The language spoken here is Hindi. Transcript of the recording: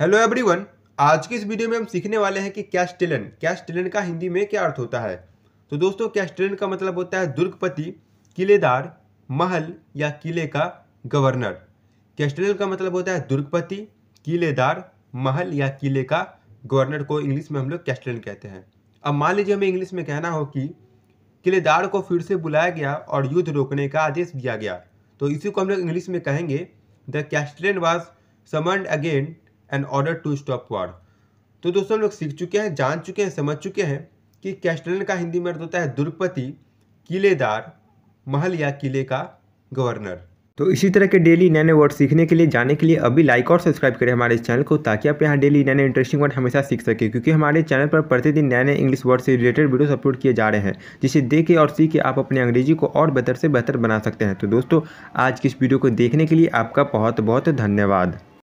हेलो एवरीवन आज के इस वीडियो में हम सीखने वाले हैं कि कैस्टिलन कैस्टिलन का हिंदी में क्या अर्थ होता है तो दोस्तों कैस्टिलन का मतलब होता है दुर्गपति किलेदार महल या किले का गवर्नर कैस्टिलन का मतलब होता है दुर्गपति किलेदार महल या किले का गवर्नर को इंग्लिश में हम लोग कैस्टिलन कहते हैं अब मान लीजिए हमें इंग्लिश में कहना हो कि किलेदार को फिर से बुलाया गया और युद्ध रोकने का आदेश दिया गया तो इसी को हम लोग इंग्लिश में कहेंगे the castellan was summoned again and order to stop war तो दोस्तों हम लोग सीख चुके हैं जान चुके हैं समझ चुके हैं कि कैस्टलन का हिंदी में अर्थ होता है दुर्गपति किलेदार महल या किले का गवर्नर तो इसी तरह के डेली नए नए वर्ड सीखने के लिए जाने के लिए अभी लाइक और सब्सक्राइब करें हमारे चैनल को ताकि आप यहाँ डेली नए नए इंटरेस्टिंग वर्ड हमेशा सीख सकें क्योंकि हमारे चैनल पर प्रतिदिन नए नए इंग्लिश वर्ड से रिलेटेड वीडियोस अपलोड किए जा रहे हैं जिसे देख के और सीख के आप अपने अंग्रेजी को और बेहतर से बेहतर बना सकते हैं तो दोस्तों आज की इस वीडियो को देखने के लिए आपका बहुत बहुत धन्यवाद